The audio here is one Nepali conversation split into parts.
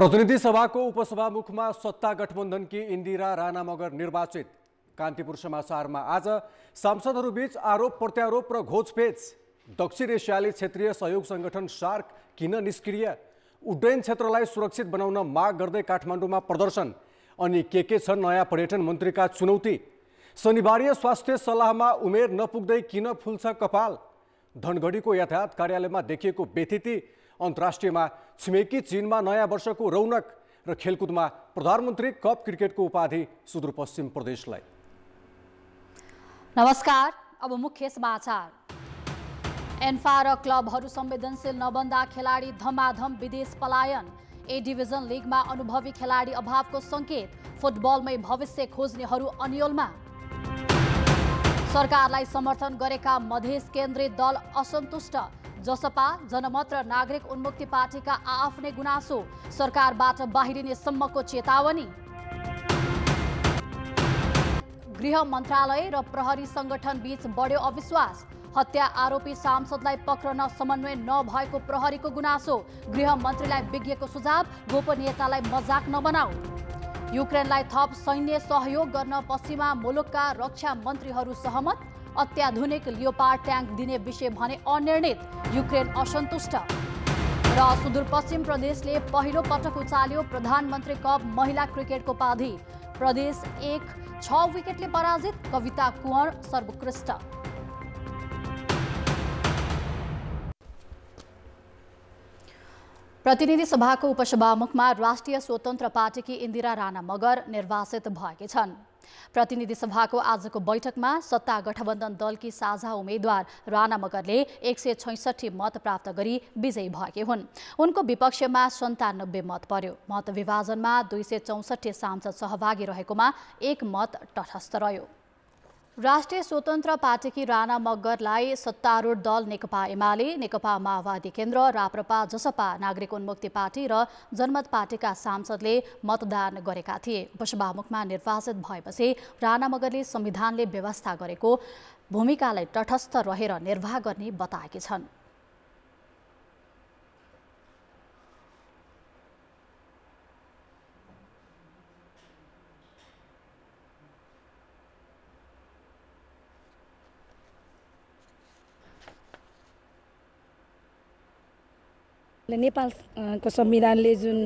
प्रतिनिधि सभाको उपसभामुखमा सत्ता गठबन्धनकी इन्दिरा राणा मगर निर्वाचित कान्तिपुर समाचारमा आज सांसदहरूबीच आरोप प्रत्यारोप र घोचपेच दक्षिण एसियाली क्षेत्रीय सहयोग सङ्गठन सार्क किन निष्क्रिय उड्डयन क्षेत्रलाई सुरक्षित बनाउन माग गर्दै काठमाडौँमा प्रदर्शन अनि के के छन् नयाँ पर्यटन मन्त्रीका चुनौती शनिबारीय स्वास्थ्य सल्लाहमा उमेर नपुग्दै किन फुल्छ कपाल धनगढीको यातायात कार्यालयमा देखिएको व्यथिति अन्तर्राष्ट्रियमा छिमेकी चिनमा नयाँ वर्षको रौनक र खेलकुदमा प्रधानमन्त्री कप क्रिकेटको उपाधि सुदूरपश्चिम प्रदेशलाई नमस्कार अब मुख्य समाचार एन्फा र क्लबहरू संवेदनशील नबन्दा खेलाडी धमाधम विदेश पलायन ए डिभिजन लिगमा अनुभवी खेलाडी अभावको सङ्केत फुटबलमै भविष्य खोज्नेहरू अनियोलमा सरकारलाई समर्थन गरेका मधेस केन्द्रित दल असन्तुष्ट जसपा जनमत र नागरिक उन्मुक्ति पार्टीका आआफ्नै गुनासो सरकारबाट बाहिरिने सम्मको चेतावनी गृह मन्त्रालय र प्रहरी संगठन बीच बढ्यो अविश्वास हत्या आरोपी सांसदलाई पक्रन समन्वय नभएको प्रहरीको गुनासो गृह मन्त्रीलाई बिग्रिएको सुझाव गोपनीयतालाई मजाक नबनाऊ युक्रेनलाई थप सैन्य सहयोग गर्न पश्चिमा मुलुकका रक्षा मन्त्रीहरू सहमत अत्याधुनिक लियोपार्ड ट्याङ्क दिने विषय भने अनिर्णित युक्रेन असन्तुष्ट र सुदूरपश्चिम प्रदेशले पहिलो पटक उचाल्यो प्रधानमन्त्री कप महिला क्रिकेटको उपाधि प्रदेश एक छ विकेटले पराजित कविता कुवर सर्वोत्कृष्ट प्रतिनिधि सभाको उपसभामुखमा राष्ट्रिय स्वतन्त्र पार्टीकी इन्दिरा राणा मगर निर्वाचित भएकी छन् प्रतिनिधि सभाको आजको बैठकमा सत्ता गठबन्धन दलकी साझा उम्मेद्वार राणा मगरले एक सय छैसठी मत प्राप्त गरी विजयी भएकी हुन् उनको विपक्षमा सन्तानब्बे मत पर्यो मत विभाजनमा दुई सय चौसठी सांसद सहभागी रहेकोमा एक मत तटस्थ रह्यो राष्ट्रिय स्वतन्त्र पार्टीकी राणा मगरलाई सत्तारूढ दल नेकपा एमाले नेकपा माओवादी केन्द्र राप्रपा जसपा नागरिक उन्मुक्ति पार्टी र जनमत पार्टीका सांसदले मतदान गरेका थिए उपसभामुखमा निर्वाचित भएपछि राणा मगरले संविधानले व्यवस्था गरेको भूमिकालाई तटस्थ रहेर निर्वाह गर्ने बताएकी छन् नेपालको संविधानले जुन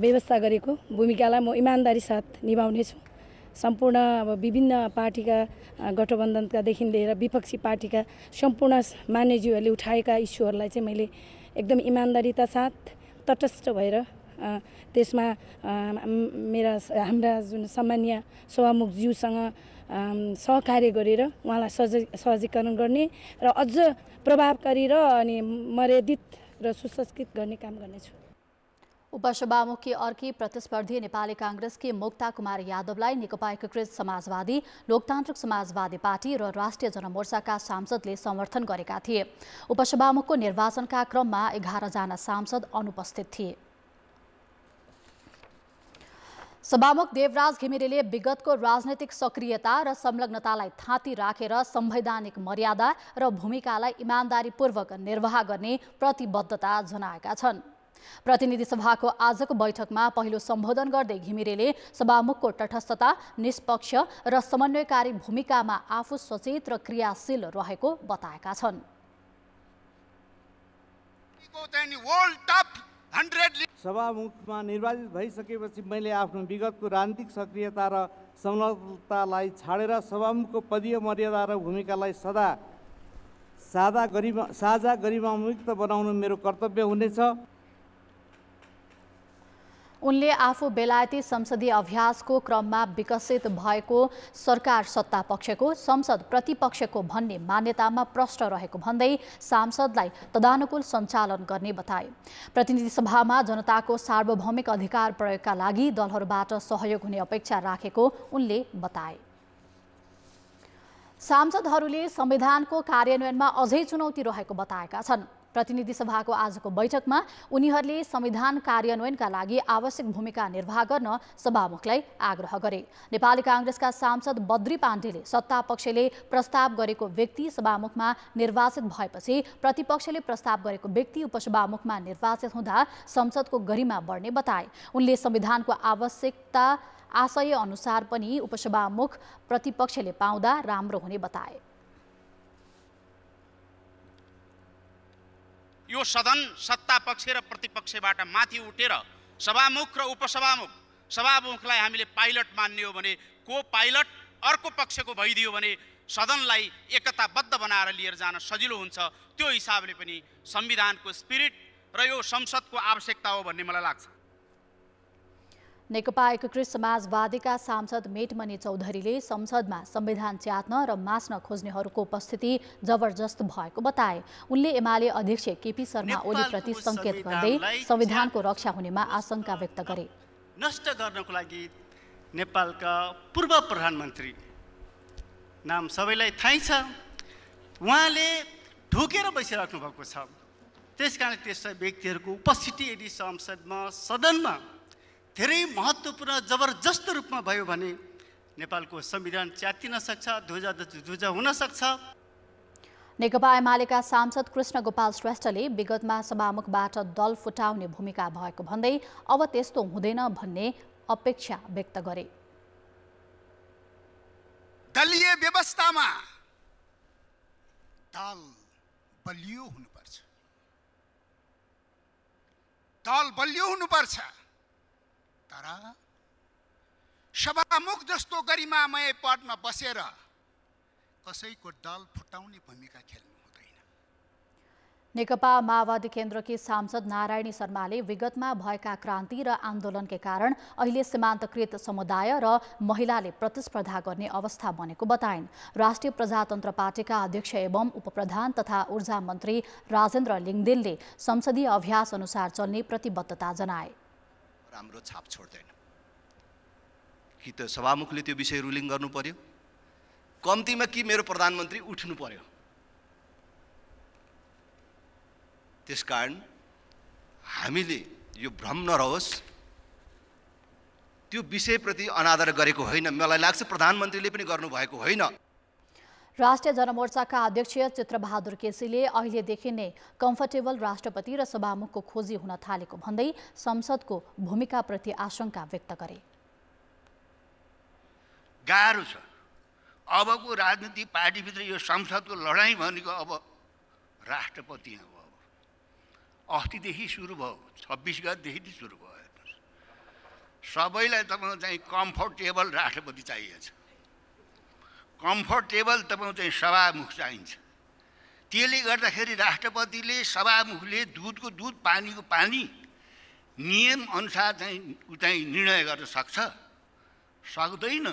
व्यवस्था गरेको भूमिकालाई म इमान्दारी साथ निभाउनेछु सम्पूर्ण अब विभिन्न पार्टीका गठबन्धनकादेखि लिएर विपक्षी पार्टीका सम्पूर्ण मान्यज्यूहरूले उठाएका इस्युहरूलाई चाहिँ मैले एकदम इमान्दारीता साथ तटस्थ भएर त्यसमा मेरा हाम्रा जुन सामान्य सभामुखज्यूसँग सहकार्य गरेर उहाँलाई सहज सहजीकरण गर्ने र अझ प्रभावकारी र अनि मर्यादित र सुसंस्कृत गर्ने काम गर्नेछु उपसभामुखी अर्की प्रतिस्पर्धी नेपाली काङ्ग्रेसकी मुक्ता कुमार यादवलाई नेकपा एकीकृत समाजवादी लोकतान्त्रिक समाजवादी पार्टी र राष्ट्रिय जनमोर्चाका सांसदले समर्थन गरेका थिए उपसभामुखको निर्वाचनका क्रममा एघारजना सांसद अनुपस्थित थिए सभामुख देवराज घिमिरेले विगतको राजनैतिक सक्रियता र संलग्नतालाई थाँती राखेर संवैधानिक मर्यादा र भूमिकालाई इमान्दारीपूर्वक निर्वाह गर्ने प्रतिबद्धता जनाएका छन् प्रतिनिधि सभाको आजको बैठकमा पहिलो सम्बोधन गर्दै घिमिरेले सभामुखको तटस्थता निष्पक्ष र समन्वयकारी भूमिकामा आफू सचेत र क्रियाशील रहेको बताएका छन् सभामुखमा निर्वाचित भइसकेपछि मैले आफ्नो विगतको राजनीतिक सक्रियता र संलग्नतालाई छाडेर सभामुखको पदीय मर्यादा र भूमिकालाई सदा सादा गरिमा साझा गरिमामुक्त बनाउनु मेरो कर्तव्य हुनेछ उनले आफू बेलायती संसदीय अभ्यासको क्रममा विकसित भएको सरकार सत्ता पक्षको संसद प्रतिपक्षको भन्ने मान्यतामा प्रष्ट रहेको भन्दै सांसदलाई तदानुकूल सञ्चालन गर्ने बताए प्रतिनिधि सभामा जनताको सार्वभौमिक अधिकार प्रयोगका लागि दलहरूबाट सहयोग हुने अपेक्षा राखेको उनले बताए सांसदहरूले संविधानको कार्यान्वयनमा अझै चुनौती रहेको बताएका छन् प्रतिनिधि सभाको आजको बैठकमा उनीहरूले संविधान कार्यान्वयनका लागि आवश्यक भूमिका निर्वाह गर्न सभामुखलाई आग्रह गरे नेपाली काङ्ग्रेसका सांसद बद्री पाण्डेले सत्ता पक्षले प्रस्ताव गरेको व्यक्ति सभामुखमा निर्वाचित भएपछि प्रतिपक्षले प्रस्ताव गरेको व्यक्ति उपसभामुखमा निर्वाचित हुँदा संसदको गरिमा बढ्ने बताए उनले संविधानको आवश्यकता आशय अनुसार पनि उपसभामुख प्रतिपक्षले पाउँदा राम्रो हुने बताए यो सदन सत्ता पक्ष र प्रतिपक्षबाट माथि उठेर सभामुख र उपसभामुख सभामुखलाई हामीले पाइलट मान्ने हो भने को पाइलट अर्को पक्षको भइदियो भने सदनलाई एकताबद्ध बनाएर लिएर जान सजिलो हुन्छ त्यो हिसाबले पनि संविधानको स्पिरिट र यो संसदको आवश्यकता हो भन्ने मलाई लाग्छ नेकपा एकीकृत समाजवादीका सांसद मेटमणि चौधरीले संसदमा संविधान च्यात्न र मास्न खोज्नेहरूको उपस्थिति जबरजस्त भएको बताए उनले एमाले अध्यक्ष केपी शर्मा ओलीप्रति सङ्केत गर्दै संविधानको रक्षा हुनेमा आशंका व्यक्त गरे नष्ट गर्नको लागि नेपालका पूर्व प्रधानमन्त्री नाम सबैलाई थाहै छ उहाँले ढोकेर बसिराख्नु भएको छ त्यस कारण त्यस्ता व्यक्तिहरूको उपस्थिति यदि संसदमा सदनमा धेरै महत्त्वपूर्ण जबरजस्त रूपमा भयो भने नेपालको संविधान च्यातिन सक्छ ध्वजा ध्वजा हुन सक्छ नेकपा एमालेका सांसद कृष्ण गोपाल श्रेष्ठले विगतमा सभामुखबाट दल फुटाउने भूमिका भएको भन्दै अब त्यस्तो हुँदैन भन्ने अपेक्षा व्यक्त गरे दलीय व्यवस्थामा दल बलियो हुनुपर्छ दल बलियो हुनुपर्छ तर सभामुख जस्तो गरिमामय पदमा बसेर कसैको दल फुटाउने भूमिका खेल्नु नेकपा माओवादी केन्द्रकी सांसद नारायणी शर्माले विगतमा भएका क्रान्ति र आन्दोलनकै कारण अहिले सीमान्तकृत समुदाय र महिलाले प्रतिस्पर्धा गर्ने अवस्था बनेको बताइन् राष्ट्रिय प्रजातन्त्र पार्टीका अध्यक्ष एवं उपप्रधान तथा ऊर्जा मन्त्री राजेन्द्र लिङ्गदेलले संसदीय अभ्यास अनुसार चल्ने प्रतिबद्धता जनाए राम्रो छाप छोड्दैन कि त सभामुखले त्यो विषय रुलिङ गर्नु पर्यो कम्तीमा कि मेरो प्रधानमन्त्री उठ्नु पर्यो कारण हामीले यो भ्रम नरहोस् त्यो विषयप्रति अनादर गरेको होइन मलाई लाग्छ प्रधानमन्त्रीले पनि गर्नुभएको होइन राष्ट्रिय जनमोर्चाका अध्यक्ष चित्रबहादुर केसीले अहिलेदेखि नै कम्फर्टेबल राष्ट्रपति र सभामुखको खोजी हुन थालेको भन्दै संसदको भूमिकाप्रति आशंका व्यक्त गरे गाह्रो छ अबको राजनीति पार्टीभित्र यो संसदको लडाइँ भनेको अब राष्ट्रपति अब अस्तिदेखि सुरु भयो छब्बिस गतदेखि सुरु भयो सबैलाई तपाईँ चाहिँ कम्फर्टेबल राष्ट्रपति चाहिएको चाहिएछ कम्फर्टेबल तपाईँ चाहिँ सभामुख चाहिन्छ त्यसले गर्दाखेरि राष्ट्रपतिले सभामुखले दुधको दुध पानीको पानी नियमअनुसार चाहिँ ऊ चाहिँ निर्णय गर्न सक्छ सक्दैन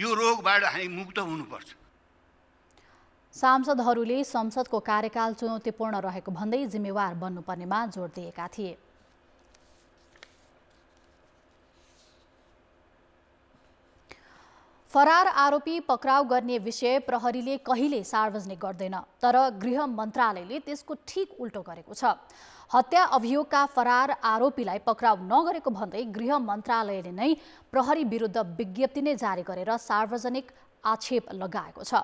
यो रोगबाट हामी मुक्त हुनुपर्छ सांसदहरूले संसदको कार्यकाल चुनौतीपूर्ण रहेको भन्दै जिम्मेवार बन्नुपर्नेमा जोड दिएका थिए फरार आरोपी पक्राउ गर्ने विषय प्रहरीले कहिले सार्वजनिक गर्दैन तर गृह मन्त्रालयले त्यसको ठिक उल्टो गरेको छ हत्या अभियोगका फरार आरोपीलाई पक्राउ नगरेको भन्दै गृह मन्त्रालयले नै प्रहरी विरुद्ध विज्ञप्ति नै जारी गरेर सार्वजनिक आक्षेप लगाएको छ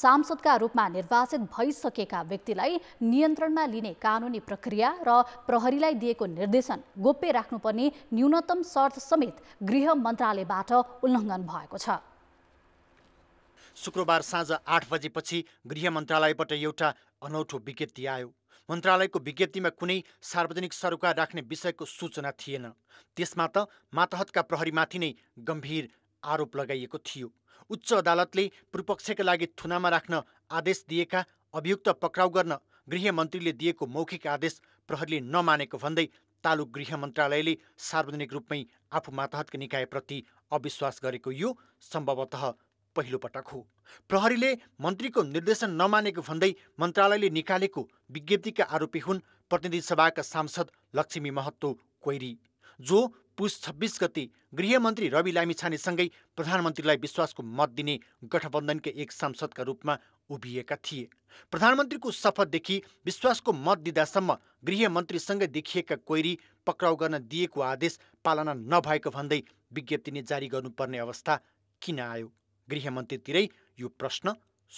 सांसदका रूपमा निर्वाचित भइसकेका व्यक्तिलाई नियन्त्रणमा लिने कानुनी प्रक्रिया र प्रहरीलाई दिएको निर्देशन गोप्य राख्नुपर्ने न्यूनतम शर्त समेत गृह मन्त्रालयबाट उल्लङ्घन भएको छ शुक्रबार साँझ आठ बजेपछि गृह मन्त्रालयबाट एउटा अनौठो विज्ञप्ति आयो मन्त्रालयको विज्ञप्तिमा कुनै सार्वजनिक सरोकार राख्ने विषयको सूचना थिएन त्यसमा त मातहतका प्रहरीमाथि नै गम्भीर आरोप लगाइएको थियो उच्च अदालतले पूर्वपक्षका लागि थुनामा राख्न आदेश दिएका अभियुक्त पक्राउ गर्न गृहमन्त्रीले दिएको मौखिक आदेश प्रहरीले नमानेको भन्दै तालुक गृह मन्त्रालयले सार्वजनिक रूपमै आफू मातहतका निकायप्रति अविश्वास गरेको यो सम्भवतः पहिलो पटक हो प्रहरीले मन्त्रीको निर्देशन नमानेको भन्दै मन्त्रालयले निकालेको विज्ञप्तिका आरोपी हुन् प्रतिनिधि सभाका सांसद लक्ष्मी महत्तो कोइरी जो पुस छब्बिस गते गृहमन्त्री रवि लामिछानेसँगै प्रधानमन्त्रीलाई विश्वासको मत दिने गठबन्धनका एक सांसदका रूपमा उभिएका थिए प्रधानमन्त्रीको शपथदेखि विश्वासको मत दिँदासम्म गृहमन्त्रीसँगै देखिएका कोइरी पक्राउ गर्न दिएको आदेश पालना नभएको भन्दै विज्ञप्ति नै जारी गर्नुपर्ने अवस्था किन आयो गृहमन्त्रीतिरै यो प्रश्न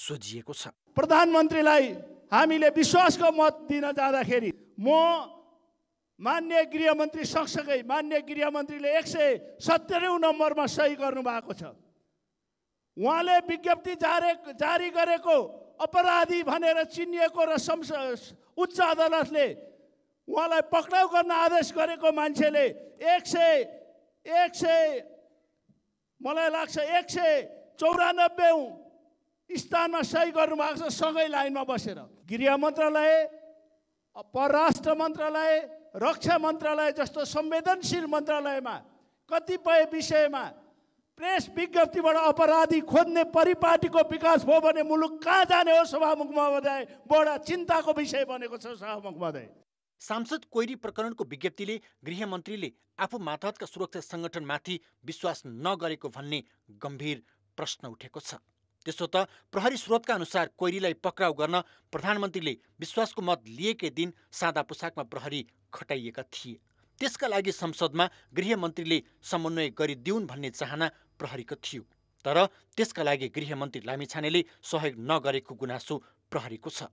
सोझिएको छ प्रधानमन्त्रीलाई हामीले विश्वासको मत दिन जाँदाखेरि म मान्य गृहमन्त्री सँगसँगै मान्य गृहमन्त्रीले एक सय सत्तरी नम्बरमा सही गर्नुभएको छ उहाँले विज्ञप्ति जारे जारी गरेको अपराधी भनेर चिनिएको र संस उच्च अदालतले उहाँलाई पक्राउ गर्न आदेश गरेको मान्छेले एक सय एक सय मलाई लाग्छ एक सय चौरानब्बे स्थानमा सही गर्नुभएको छ सँगै लाइनमा बसेर गृह मन्त्रालय परराष्ट्र मन्त्रालय रक्षा मन्त्रालय जस्तो संवेदनशील मन्त्रालयमा कतिपय विषयमा प्रेस विज्ञप्तिबाट अपराधी खोज्ने परिपाटीको विकास भयो भने मुलुक कहाँ जाने हो सभामुख महोदय बडा चिन्ताको विषय बनेको छ सभामुख महोदय सांसद कोइरी प्रकरणको विज्ञप्तिले गृहमन्त्रीले आफू मातहतका सुरक्षा सङ्गठनमाथि विश्वास नगरेको भन्ने गम्भीर प्रश्न उठेको छ त्यसो त प्रहरी स्रोतका अनुसार कोइरीलाई पक्राउ गर्न प्रधानमन्त्रीले विश्वासको मत लिएकै दिन सादा पोसाकमा प्रहरी खटाइएका थिए त्यसका लागि संसदमा गृहमन्त्रीले समन्वय गरिदिउन् भन्ने चाहना प्रहरीको थियो तर त्यसका लागि गृहमन्त्री लामिछानेले सहयोग नगरेको गुनासो प्रहरीको छ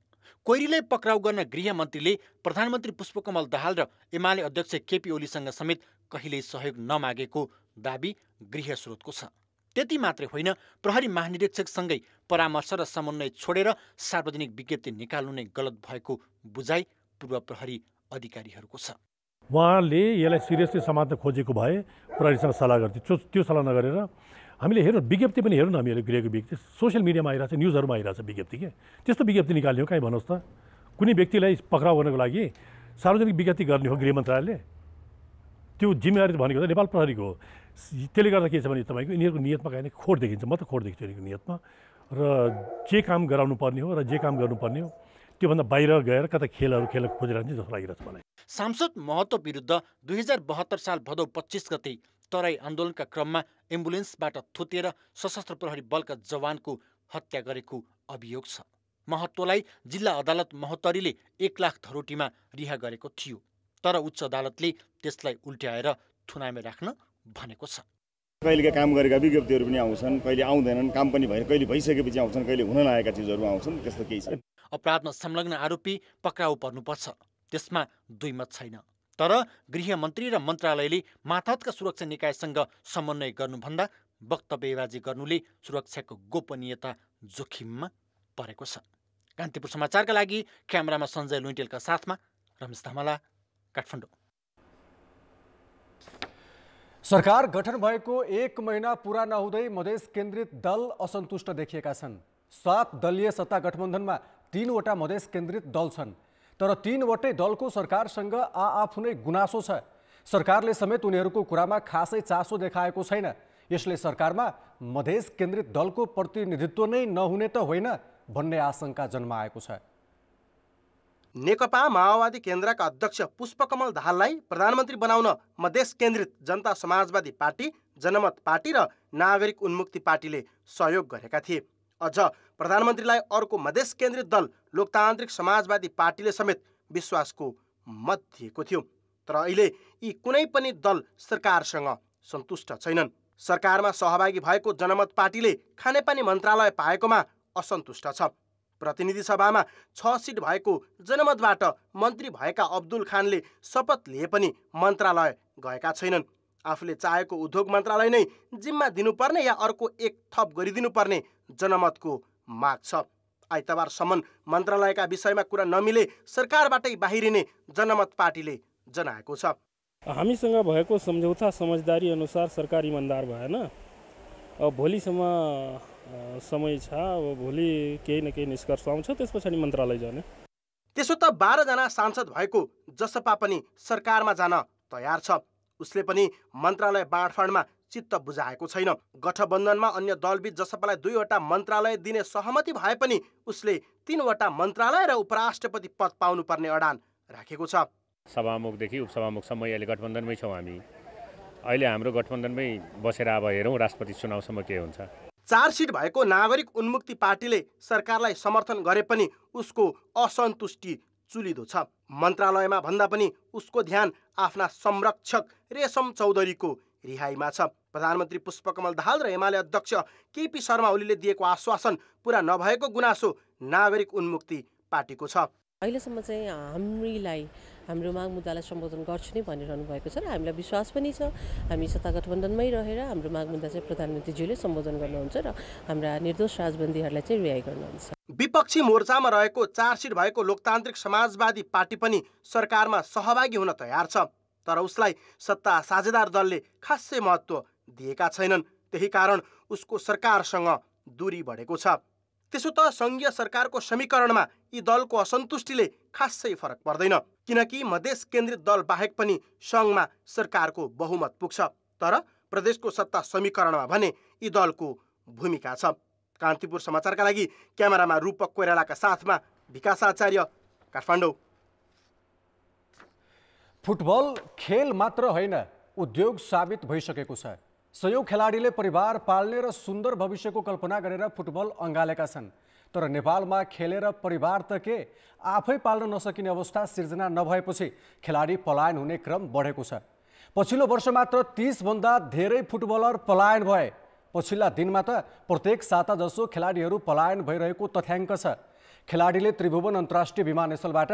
कोइरीलाई पक्राउ गर्न गृहमन्त्रीले प्रधानमन्त्री पुष्पकमल दाहाल र एमाले अध्यक्ष केपी ओलीसँग समेत कहिल्यै सहयोग नमागेको दावी गृह स्रोतको छ त्यति मात्रै होइन प्रहरी महानिरीक्षकसँगै परामर्श र समन्वय छोडेर सार्वजनिक विज्ञप्ति निकाल्नु नै गलत भएको बुझाइ पूर्व प्रहरी अधिकारीहरूको छ उहाँले यसलाई सिरियसली समात्न खोजेको भए प्रहरीसँग सल्लाह गर्थ्यो त्यो सल्लाह नगरेर हामीले हेर्नु विज्ञप्ति पनि हेरौँ न हामीले गृहको विज्ञप्ति सोसियल मिडियामा आइरहेको छ न्युजहरूमा आइरहेको छ विज्ञप्ति के त्यस्तो विज्ञप्ति निकाल्ने हो कहीँ भन्नुहोस् त कुनै व्यक्तिलाई पक्राउ गर्नको लागि सार्वजनिक विज्ञप्ति गर्ने हो गृह मन्त्रालयले त्यो जिम्मेवारी त भनेको नेपाल प्रहरीको हो त्यसले गर्दा के छ भने तपाईँको यिनीहरूको नियतमा कहीँ खोट देखिन्छ म त खोट देख्छु यिनीहरूको नियतमा र जे काम गराउनु पर्ने हो र जे काम गर्नुपर्ने हो त्योभन्दा बाहिर गएर कता खेलहरू खेल्न खोजिरहन्छ जस्तो छ मलाई सांसद महतो विरुद्ध दुई हजार बहत्तर साल भदौ पच्चिस गते तराई आन्दोलनका क्रममा एम्बुलेन्सबाट थुतेर सशस्त्र प्रहरी बलका जवानको हत्या गरेको अभियोग छ महत्त्वलाई जिल्ला अदालत महोत्तरीले एक लाख धरोटीमा रिहा गरेको थियो तर उच्च अदालतले त्यसलाई उल्ट्याएर थुनामै राख्न भनेको छ कहिलेका काम गरेका विज्ञप्तिहरू पनि आउँछन् कहिले आउँदैनन् काम पनि भएर कहिले भइसकेपछि आउँछन् कहिले हुन लागेका चिजहरू आउँछन् त्यस्तो केही छैन अपराधमा संलग्न आरोपी पक्राउ पर्नुपर्छ त्यसमा दुई मत छैन तर गृह मन्त्री र मन्त्रालयले माथतका सुरक्षा निकायसँग समन्वय गर्नुभन्दा वक्तव्यबाजी गर्नुले सुरक्षाको गोपनीयता जोखिममा परेको छ कान्तिपुर समाचारका लागि क्यामेरामा सञ्जय लुइटेलका साथमा रमेश धमला काठमाडौँ सरकार गठन भएको एक महिना पुरा नहुँदै मधेस केन्द्रित दल असन्तुष्ट देखिएका छन् सात दलीय सत्ता गठबन्धनमा तिनवटा मधेस केन्द्रित दल छन् तर तिनवटै दलको सरकारसँग आआफ्नै गुनासो छ सरकारले समेत उनीहरूको कुरामा खासै चासो देखाएको छैन यसले सरकारमा मधेस केन्द्रित दलको प्रतिनिधित्व नै नहुने त होइन भन्ने आशंका जन्माएको छ नेकपा माओवादी केन्द्रका अध्यक्ष पुष्पकमल दाहाललाई प्रधानमन्त्री बनाउन मधेस केन्द्रित जनता समाजवादी पार्टी जनमत पार्टी र नागरिक उन्मुक्ति पार्टीले सहयोग गरेका थिए अझ प्रधानमन्त्रीलाई अर्को मधेस केन्द्रित दल लोकतान्त्रिक समाजवादी पार्टीले समेत विश्वासको मत दिएको थियो तर अहिले यी कुनै पनि दल सरकारसँग सन्तुष्ट छैनन् सरकारमा सहभागी भएको जनमत पार्टीले खानेपानी मन्त्रालय पाएकोमा असन्तुष्ट छ प्रतिनिधि सभामा छ सिट भएको जनमतबाट मन्त्री भएका अब्दुल खानले शपथ लिए पनि मन्त्रालय गएका छैनन् आफूले चाहेको उद्योग मन्त्रालय नै जिम्मा दिनुपर्ने या अर्को एक थप गरिदिनुपर्ने जनमतको माग छ आइतबारसम्म मन्त्रालयका विषयमा कुरा नमिले सरकारबाटै बाहिरिने जनमत पार्टीले जनाएको छ हामीसँग भएको सम्झौता समझदारी अनुसार सरकार इमान्दार भएन भोलिसम्म समय छ अब भोलि केही न केही निष्कर्ष आउँछ त्यस पछाडि मन्त्रालय जाने त्यसो त बाह्रजना सांसद भएको जसपा पनि सरकारमा जान तयार छ उसले पनि मन्त्रालय बाँडफाँडमा चित्त बुझाएको छैन गठबन्धनमा अन्य दलबीच जसपालाई दुईवटा मन्त्रालय दिने सहमति भए पनि उसले तिनवटा मन्त्रालय र उपराष्ट्रपति पद पाउनुपर्ने अडान राखेको छ सभामुखदेखि उपसभामुखसम्म अहिले गठबन्धनमै छौँ हामी अहिले हाम्रो गठबन्धनमै बसेर अब हेरौँ राष्ट्रपति चुनावसम्म के हुन्छ चार सिट भएको नागरिक उन्मुक्ति पार्टीले सरकारलाई समर्थन गरे पनि उसको असन्तुष्टि चुलिदो छ मन्त्रालयमा भन्दा पनि उसको ध्यान आफ्ना संरक्षक रेशम चौधरीको रिहाइमा छ प्रधानमन्त्री पुष्पकमल दाहाल र एमाले अध्यक्ष केपी शर्मा ओलीले दिएको आश्वासन पुरा नभएको गुनासो नागरिक उन्मुक्ति पार्टीको छ अहिलेसम्म चाहिँ हामीलाई हाम्रो माग मुद्दालाई सम्बोधन गर्छु नै भनिरहनु भएको छ र हामीलाई विश्वास पनि छ हामी सत्ता गठबन्धनमै रहेर हाम्रो माग मुद्दा चाहिँ प्रधानमन्त्रीज्यूले सम्बोधन गर्नुहुन्छ र हाम्रा निर्दोष राजबन्दीहरूलाई चाहिँ रिहाई गर्नुहुन्छ विपक्षी मोर्चामा रहेको चार सिट भएको लोकतान्त्रिक समाजवादी पार्टी पनि सरकारमा सहभागी हुन तयार छ तर उसलाई सत्ता साझेदार दलले खासै महत्त्व दिएका छैनन् त्यही कारण उसको सरकारसँग दूरी बढेको छ त्यसो त सङ्घीय सरकारको समीकरणमा यी दलको असन्तुष्टिले खासै फरक पर्दैन किनकि मधेस केन्द्रित दल बाहेक पनि सङ्घमा सरकारको बहुमत पुग्छ तर प्रदेशको सत्ता समीकरणमा भने यी दलको भूमिका छ कान्तिपुर समाचारका लागि क्यामेरामा रूपक कोइरालाका साथमा विकास आचार्य काठमाडौँ फुटबल खेल मात्र होइन उद्योग साबित भइसकेको छ सयौँ खेलाडीले परिवार पाल्ने र सुन्दर भविष्यको कल्पना गरेर फुटबल अँगालेका छन् तर नेपालमा खेलेर परिवार त के आफै पाल्न नसकिने अवस्था सिर्जना नभएपछि खेलाडी पलायन हुने क्रम बढेको छ पछिल्लो वर्ष मात्र तिसभन्दा धेरै फुटबलर पलायन भए पछिल्ला दिनमा त प्रत्येक साता जसो खेलाडीहरू पलायन भइरहेको तथ्याङ्क छ खेलाडीले त्रिभुवन अन्तर्राष्ट्रिय विमानस्थलबाट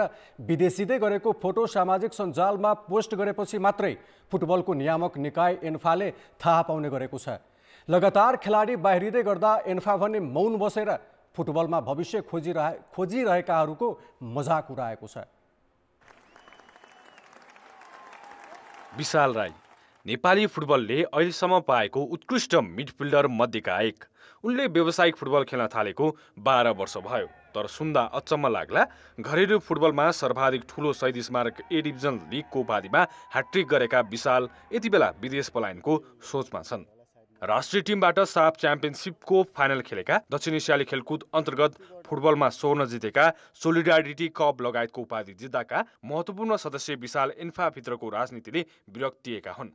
विदेशीदै गरेको फोटो सामाजिक सञ्जालमा पोस्ट गरेपछि मात्रै फुटबलको नियामक निकाय एन्फाले थाहा पाउने गरेको छ लगातार खेलाडी बाहिरिँदै गर्दा एन्फा भने मौन बसेर फुटबलमा भविष्य खोजिरहे खोजिरहेकाहरूको मजाक उडाएको छ विशाल राई नेपाली फुटबलले अहिलेसम्म पाएको उत्कृष्ट मिडफिल्डर मध्येका एक उनले व्यावसायिक फुटबल खेल्न थालेको बाह्र वर्ष भयो तर सुन्दा अचम्म लाग्ला घरेलु फुटबलमा सर्वाधिक ठुलो शहीद स्मारक ए डिभिजन लिगको उपाधिमा ह्याट्रिक गरेका विशाल यति बेला विदेश पलायनको सोचमा छन् राष्ट्रिय टिमबाट साफ च्याम्पियनसिपको फाइनल खेलेका दक्षिण एसियाली खेलकुद अन्तर्गत फुटबलमा स्वर्ण जितेका सोलिडारिटी कप लगायतको उपाधि जित्दाका महत्त्वपूर्ण सदस्य विशाल इन्फाभित्रको राजनीतिले विरक्तिएका हुन्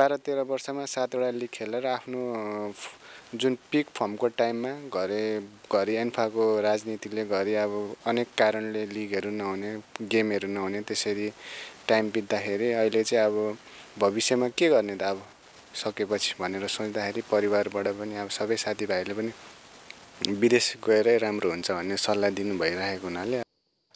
बाह्र तेह्र वर्षमा सातवटा लिग खेलेर आफ्नो जुन पिक फर्मको टाइममा घरि घरि एन्फाको राजनीतिले घरि अब अनेक कारणले लिगहरू नहुने गेमहरू नहुने त्यसरी टाइम बित्दाखेरि अहिले चाहिँ अब भविष्यमा के गर्ने त अब सकेपछि भनेर सोच्दाखेरि परिवारबाट पनि अब सबै साथीभाइहरूले पनि विदेश गएरै राम्रो हुन्छ भन्ने सल्लाह दिनु भइरहेको हुनाले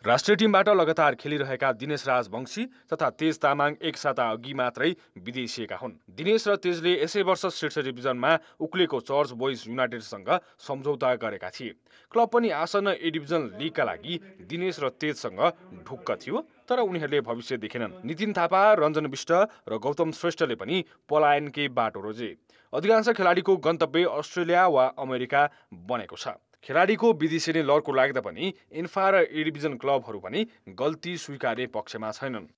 राष्ट्रिय टिमबाट लगातार खेलिरहेका दिनेश राज वंशी तथा तेज तामाङ एक साता अघि मात्रै विदेशिएका हुन् दिनेश र तेजले यसै वर्ष शीर्ष डिभिजनमा उक्लेको चर्च बोइज युनाइटेडसँग सम्झौता गरेका थिए क्लब पनि आसन्न ए डिभिजन लिगका लागि दिनेश र तेजसँग ढुक्क थियो तर उनीहरूले भविष्य देखेनन् नितिन थापा रञ्जन विष्ट र गौतम श्रेष्ठले पनि पलायनकै बाटो रोजे अधिकांश खेलाडीको गन्तव्य अस्ट्रेलिया वा अमेरिका बनेको छ खेलाडीको विदेशी नै लड्को लाग्दा पनि इन्फा र एडिभिजन क्लबहरू पनि गल्ती स्वीकार्ने पक्षमा छैनन्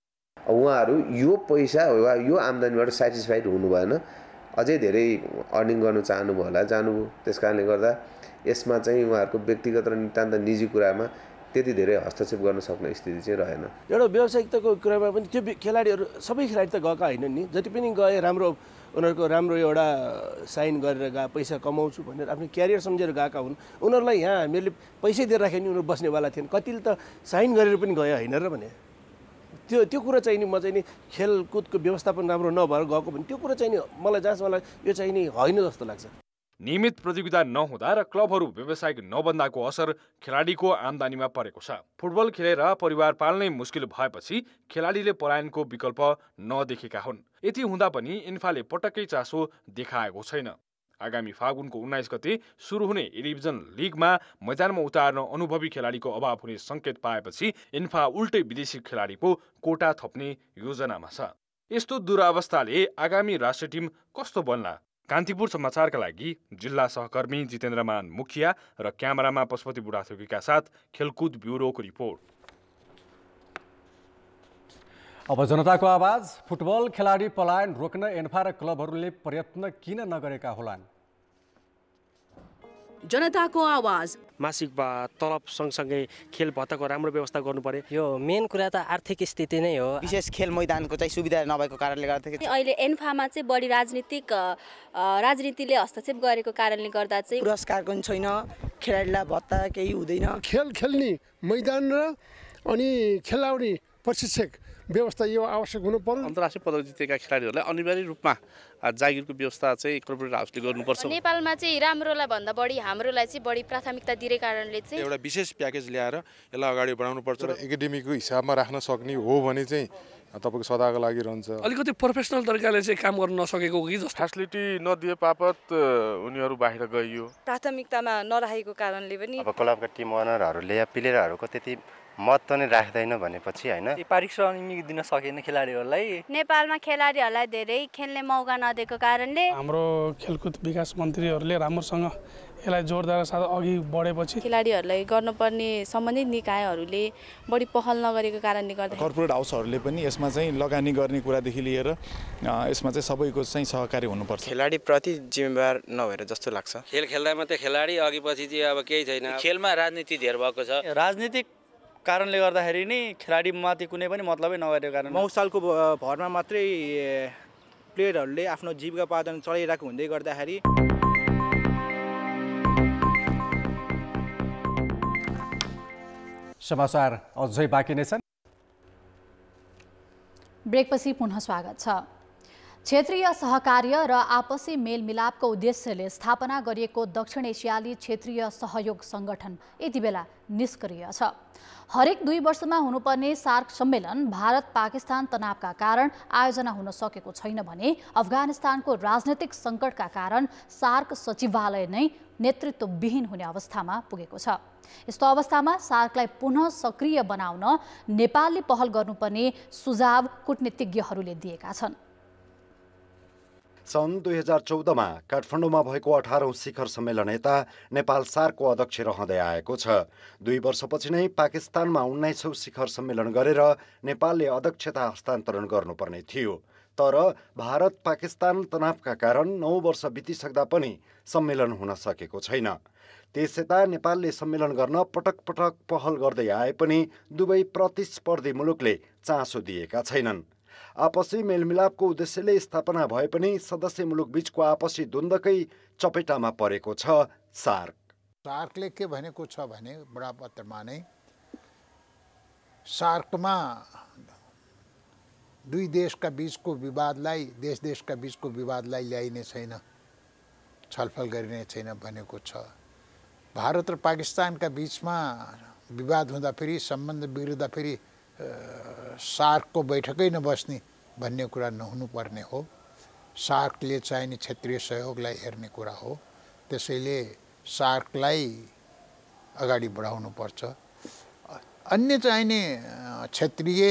उहाँहरू यो पैसा वा यो आम्दानीबाट सेटिस्फाइड हुनु भएन अझै धेरै अर्निङ गर्नु चाहनुभयो होला जानुभयो त्यस कारणले गर्दा यसमा चाहिँ उहाँहरूको व्यक्तिगत र नितान्त निजी कुरामा त्यति धेरै हस्तक्षेप गर्न सक्ने स्थिति चाहिँ रहेन एउटा व्यावसायिकताको कुरामा पनि त्यो खेलाडीहरू सबै खेलाडी त गएका होइनन् नि जति पनि गए राम्रो उनीहरूको राम्रो एउटा साइन गरेर गए पैसा कमाउँछु भनेर आफ्नो क्यारियर सम्झेर गएका हुन् उनीहरूलाई यहाँ हामीहरूले पैसै दिएर राखेँ नि उनीहरू बस्नेवाला थिएन कतिले त साइन गरेर पनि गए होइन र भने त्यो त्यो कुरा चाहिँ नि म चाहिँ नि खेलकुदको व्यवस्थापन राम्रो नभएर गएको भने त्यो कुरा चाहिँ नि मलाई जहाँसम्म यो चाहिँ नि होइन जस्तो लाग्छ नियमित प्रतियोगिता नहुँदा र क्लबहरू व्यावसायिक नबन्दाको असर खेलाडीको आमदानीमा परेको छ फुटबल खेलेर परिवार पाल्नै मुस्किल भएपछि खेलाडीले पलायनको विकल्प नदेखेका हुन् यति हुँदा पनि इन्फाले पटक्कै चासो देखाएको छैन आगामी फागुनको उन्नाइस गते सुरु हुने एलिभिजन लिगमा मैदानमा उतार्न अनुभवी खेलाडीको अभाव हुने सङ्केत पाएपछि इन्फा उल्टै विदेशी खेलाडीको कोटा थप्ने योजनामा छ यस्तो दुरावस्थाले आगामी राष्ट्रिय टिम कस्तो बन्ला कान्तिपुर समाचारका लागि जिल्ला सहकर्मी जितेन्द्रमान मुखिया र क्यामेरामा पशुपति बुढाथोकीका साथ खेलकुद ब्युरोको रिपोर्ट अब जनताको आवाज फुटबल खेलाडी पलायन रोक्न एन्फा र क्लबहरूले प्रयत्न किन नगरेका होलान् जनताको आवाज मासिक तलब सँगसँगै खेल भत्ताको राम्रो व्यवस्था गर्नु पर्यो यो मेन कुरा त आर्थिक स्थिति नै हो विशेष खेल मैदानको चाहिँ सुविधा नभएको कारणले गर्दाखेरि अहिले एन्फामा चाहिँ बढी राजनीतिक राजनीतिले हस्तक्षेप गरेको कारणले गर्दा चाहिँ पुरस्कार पनि छैन खेलाडीलाई भत्ता केही हुँदैन खेल खेल्ने मैदान र अनि खेलाउने प्रशिक्षक व्यवस्था यो आवश्यक हुनु पर्यो अन्तर्राष्ट्रिय पदक जितेका खेलाडीहरूलाई अनिवार्य रूपमा जागिरको व्यवस्था चाहिँ कर्पोरेट हाउसले गर्नुपर्छ नेपालमा चाहिँ राम्रोलाई भन्दा बढी हाम्रोलाई चाहिँ बढी प्राथमिकता दिए कारणले चाहिँ एउटा विशेष प्याकेज ल्याएर यसलाई अगाडि बढाउनु पर्छ र एकाडेमीको हिसाबमा राख्न सक्ने हो भने चाहिँ तपाईँको सदाको लागि रहन्छ अलिकति प्रोफेसनल तरिकाले चाहिँ काम गर्न नसकेको कि जस्तो फेसिलिटी नदिए बापत उनीहरू बाहिर गइयो प्राथमिकतामा नराखेको कारणले पनि अब क्लबका टिम ओनरहरूले या प्लेयरहरूको त्यति महत्त्व नै राख्दैन भनेपछि होइन पारिश्रमिक दिन सकेन खेलाडीहरूलाई नेपालमा खेलाडीहरूलाई धेरै खेल्ने मौका नदिएको कारणले हाम्रो खेलकुद विकास मन्त्रीहरूले राम्रोसँग यसलाई जोरदार साथ अघि बढेपछि खेलाडीहरूलाई गर्नुपर्ने सम्बन्धित निकायहरूले बढी पहल नगरेको कारणले गर्दा कर्पोरेट हाउसहरूले पनि यसमा चाहिँ लगानी गर्ने कुरादेखि लिएर यसमा चाहिँ सबैको चाहिँ सहकारी हुनुपर्छ खेलाडी प्रति जिम्मेवार नभएर जस्तो लाग्छ खेल खेल्दा मात्रै खेलाडी अघि पछि चाहिँ अब केही छैन खेलमा राजनीति धेर भएको छ राजनीतिक कारणले गर्दाखेरि नै खेलाडीमाथि कुनै पनि मतलबै नगरेको कारण मौसालको भरमा मात्रै प्लेयरहरूले आफ्नो जीविकोपार्जन चलाइरहेको हुँदै गर्दाखेरि समाचार अझै बाँकी नै छन् ब्रेकपछि पुनः स्वागत छ क्षेत्रीय सहकार्य र आपसी मेलमिलापको उद्देश्यले स्थापना गरिएको दक्षिण एसियाली क्षेत्रीय सहयोग सङ्गठन यति बेला निष्क्रिय छ हरेक दुई वर्षमा हुनुपर्ने सार्क सम्मेलन भारत पाकिस्तान तनावका कारण आयोजना हुन सकेको छैन भने अफगानिस्तानको राजनैतिक सङ्कटका कारण सार्क सचिवालय नै नेतृत्वविहीन हुने अवस्थामा पुगेको छ यस्तो अवस्थामा सार्कलाई पुनः सक्रिय बनाउन नेपालले पहल गर्नुपर्ने सुझाव कूटनीतिज्ञहरूले दिएका छन् सन् दुई हजार चौधमा काठमाडौँमा भएको अठारौँ शिखर सम्मेलन यता नेपाल सारको अध्यक्ष रहँदै आएको छ दुई वर्षपछि नै पाकिस्तानमा उन्नाइसौँ शिखर सम्मेलन गरेर नेपालले अध्यक्षता हस्तान्तरण गर्नुपर्ने थियो तर भारत पाकिस्तान तनावका कारण नौ वर्ष बितिसक्दा पनि सम्मेलन हुन सकेको छैन त्यस यता नेपालले सम्मेलन गर्न पटक पटक पहल गर्दै आए पनि दुवै प्रतिस्पर्धी मुलुकले चासो दिएका छैनन् आपसी मेलमिलापको उद्देश्यले स्थापना भए पनि सदस्य मुलुक बिचको आपसी द्वन्दकै चपेटामा परेको छ सार्क सार्कले के भनेको छ भने बडापत्रमा नै सार्कमा दुई देशका बिचको विवादलाई देश देशका बिचको विवादलाई ल्याइने छैन छलफल गरिने छैन भनेको छ भारत र पाकिस्तानका बिचमा विवाद हुँदाखेरि सम्बन्ध बिग्रिँदाखेरि सार्कको बैठकै नबस्ने भन्ने कुरा नहुनुपर्ने हो सार्कले चाहिने क्षेत्रीय सहयोगलाई हेर्ने कुरा हो त्यसैले सार्कलाई अगाडि बढाउनु पर्छ अन्य चाहिने क्षेत्रीय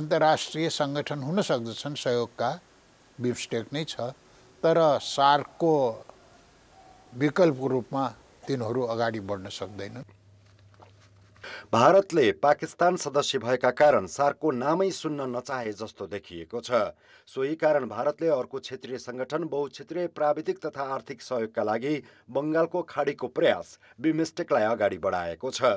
अन्तर्राष्ट्रिय सङ्गठन हुन सक्दछन् सहयोगका बिमस्टेक नै छ तर सार्कको विकल्पको रूपमा तिनीहरू अगाडि बढ्न सक्दैनन् भारतले पाकिस्तान सदस्य भएका कारण सार्कको नामै सुन्न नचाहे जस्तो देखिएको छ सोही कारण भारतले अर्को क्षेत्रीय सङ्गठन बहुक्षेत्रीय प्राविधिक तथा आर्थिक सहयोगका लागि बङ्गालको खाडीको प्रयास बिमेस्टेकलाई अगाडि बढाएको छ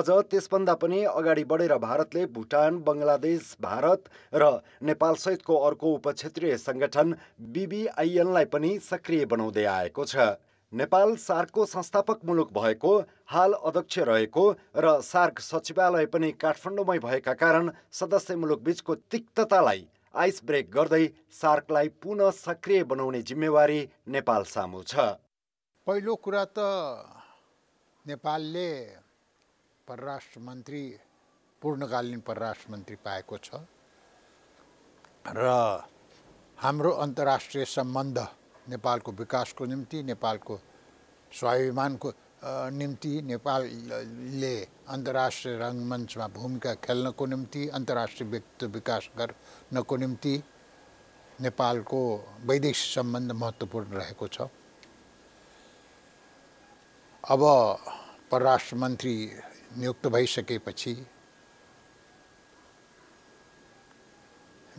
अझ त्यसभन्दा पनि अगाडि बढेर भारतले भुटान बङ्गलादेश भारत र नेपालसहितको अर्को उपक्षेत्रीय सङ्गठन बिबिआइएनलाई पनि सक्रिय बनाउँदै आएको छ नेपाल सार्कको संस्थापक मुलुक भएको हाल अध्यक्ष रहेको र सार्क सचिवालय पनि काठमाडौँमै भएका कारण सदस्य मुलुकबीचको तिक्ततालाई आइस ब्रेक गर्दै सार्कलाई पुनः सक्रिय बनाउने जिम्मेवारी नेपाल सामु छ पहिलो कुरा त नेपालले परराष्ट्र मन्त्री पूर्णकालीन परराष्ट्र मन्त्री पाएको छ र हाम्रो अन्तर्राष्ट्रिय सम्बन्ध नेपालको विकासको निम्ति नेपालको स्वाभिमानको निम्ति नेपालले अन्तर्राष्ट्रिय रङ्गमञ्चमा भूमिका खेल्नको निम्ति अन्तर्राष्ट्रिय व्यक्तित्व विकास गर्नको निम्ति नेपालको वैदेशिक सम्बन्ध महत्त्वपूर्ण रहेको छ अब परराष्ट्र मन्त्री नियुक्त भइसकेपछि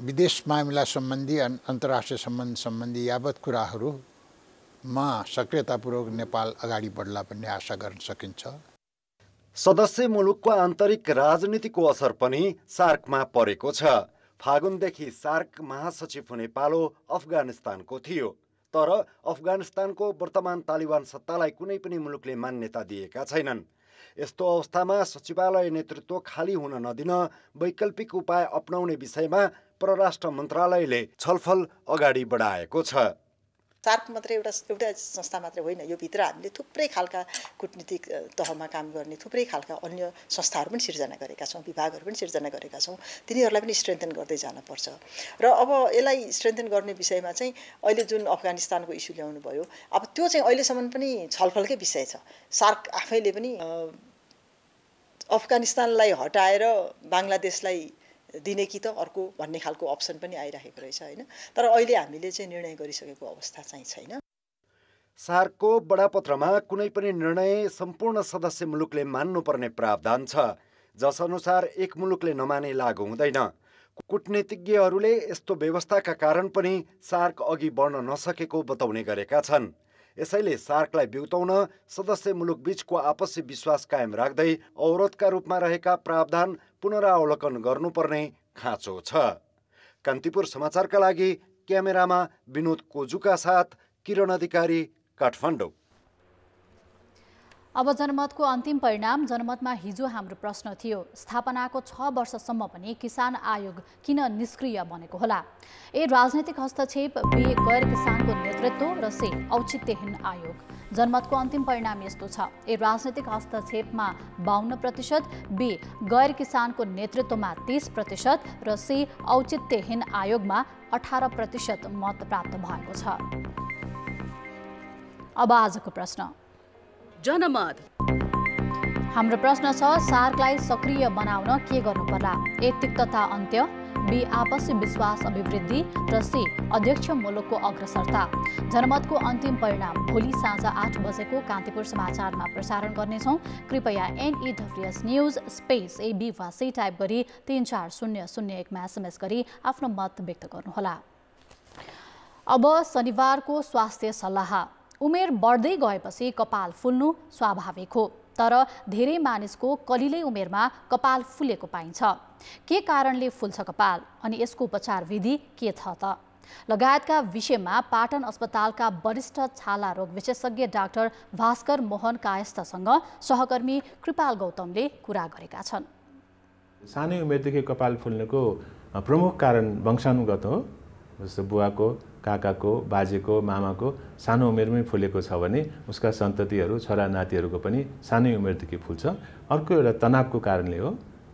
विदेश मामिला सम्बन्धी अन्तर्राष्ट्रिय सम्बन्ध सम्बन्धी यावत कुराहरूमा सक्रियतापूर्वक नेपाल अगाडि बढ्ला भन्ने आशा गर्न सकिन्छ सदस्य मुलुकको आन्तरिक राजनीतिको असर पनि सार्कमा परेको छ फागुनदेखि सार्क महासचिव हुने पालो अफगानिस्तानको थियो तर अफगानिस्तानको वर्तमान तालिबान सत्तालाई कुनै पनि मुलुकले मान्यता दिएका छैनन् यस्तो अवस्थामा सचिवालय नेतृत्व खाली हुन नदिन वैकल्पिक उपाय अप्नाउने विषयमा परराष्ट्र मन्त्रालयले छलफल अगाडि बढाएको छ सार्क मात्रै एउटा एउटा संस्था मात्रै होइन यो भित्र हामीले थुप्रै खालका कुटनीतिक तहमा काम गर्ने थुप्रै खालका अन्य संस्थाहरू पनि सिर्जना गरेका छौँ विभागहरू पनि सिर्जना गरेका छौँ तिनीहरूलाई पनि स्ट्रेन्थेन गर्दै जानुपर्छ र अब यसलाई स्ट्रेन्थेन गर्ने विषयमा चाहिँ अहिले जुन अफगानिस्तानको इस्यु ल्याउनु भयो अब त्यो चाहिँ अहिलेसम्म पनि छलफलकै विषय छ सार्क आफैले पनि अफगानिस्तानलाई हटाएर बङ्गलादेशलाई दिने कि त अर्को भन्ने खालको अप्सन पनि आइराखेको रहेछ होइन तर अहिले हामीले चाहिँ निर्णय गरिसकेको अवस्था चाहिँ छैन सार्कको बडापत्रमा कुनै पनि निर्णय सम्पूर्ण सदस्य मुलुकले मान्नुपर्ने प्रावधान छ जसअनुसार एक मुलुकले नमाने लागू हुँदैन कुटनीतिज्ञहरूले यस्तो व्यवस्थाका कारण पनि सार्क अघि बढ्न नसकेको बताउने गरेका छन् यसैले सार्कलाई बिउताउन सदस्य मुलुकबीचको आपसी विश्वास कायम राख्दै अवरोधका रूपमा रहेका प्रावधान पुनरावलोकन गर्नुपर्ने खाँचो छ कान्तिपुर समाचारका लागि क्यामेरामा विनोद कोजुका साथ किरण अधिकारी काठमाडौँ अब जनमतको अन्तिम परिणाम जनमतमा हिजो हाम्रो प्रश्न थियो स्थापनाको छ वर्षसम्म पनि किसान आयोग किन निष्क्रिय बनेको होला ए राजनैतिक हस्तक्षेप बी गैर किसानको नेतृत्व र से औचित्यहीन आयोग जनमतको अन्तिम परिणाम यस्तो छ ए राजनैतिक हस्तक्षेपमा बाहन्न प्रतिशत बी गैर किसानको नेतृत्वमा तिस प्रतिशत र से औचित्यहीन आयोगमा अठार प्रतिशत मत प्राप्त भएको छ अब आजको प्रश्न जनमत हाम्रो प्रश्न छ सार्कलाई सक्रिय बनाउन के गर्नुपर्ला ए तिक्तता अन्त्य बी आपसी विश्वास अभिवृद्धि र सी अध्यक्ष मुलुकको अग्रसरता जनमतको अन्तिम परिणाम भोलि साँझ आठ बजेको कान्तिपुर समाचारमा प्रसारण गर्नेछौँ कृपया NE WS news space AB वा सी टाइप गरी तिन चार शून्य शून्य एकमा एसएमएस गरी आफ्नो मत व्यक्त गर्नुहोला अब शनिबारको स्वास्थ्य सल्लाह उमेर बढ्दै गएपछि कपाल फुल्नु स्वाभाविक हो तर धेरै मानिसको कलिलै उमेरमा कपाल फुलेको पाइन्छ के कारणले फुल्छ कपाल अनि यसको उपचार विधि के छ त लगायतका विषयमा पाटन अस्पतालका वरिष्ठ छाला रोग विशेषज्ञ डाक्टर भास्कर मोहन कायस्थसँग सहकर्मी कृपाल गौतमले कुरा गरेका छन् सानै उमेरदेखि कपाल फुल्नेको प्रमुख कारण वंशानुगत हो जस्तो बुवाको काकाको बाजेको मामाको सानो उमेरमै फुलेको छ भने उसका सन्ततिहरू छोरा नातिहरूको पनि सानै उमेरदेखि फुल्छ अर्को एउटा तनावको कारणले हो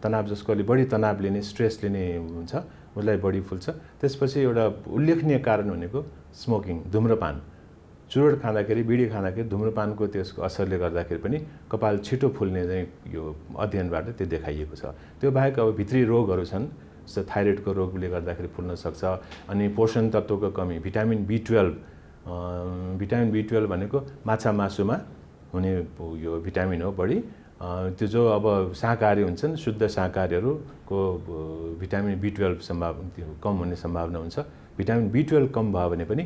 तनाव जसको अलिक बढी तनाव लिने स्ट्रेस लिने हुन्छ उसलाई बढी फुल्छ त्यसपछि एउटा उल्लेखनीय कारण भनेको स्मोकिङ धुम्रपान चुरोट खाँदाखेरि बिडी खाँदाखेरि धुम्रपानको त्यसको असरले गर्दाखेरि पनि कपाल छिटो फुल्ने चाहिँ यो अध्ययनबाट त्यो देखाइएको छ त्यो बाहेक अब भित्री रोगहरू छन् जस्तै थाइरोइडको रोगले गर्दाखेरि फुल्न सक्छ अनि पोषण तत्त्वको कमी vitamin B twelve vitamin B twelve भनेको माछा मासुमा हुने यो भिटामिन हो बढी त्यो जो अब शाकाहारी हुन्छन् शुद्ध शाकाहारीहरूको भिटामिन बी टुवेल्भ सम्भाव कम हुने सम्भावना हुन्छ भिटामिन बी टुवेल्भ कम भयो भने पनि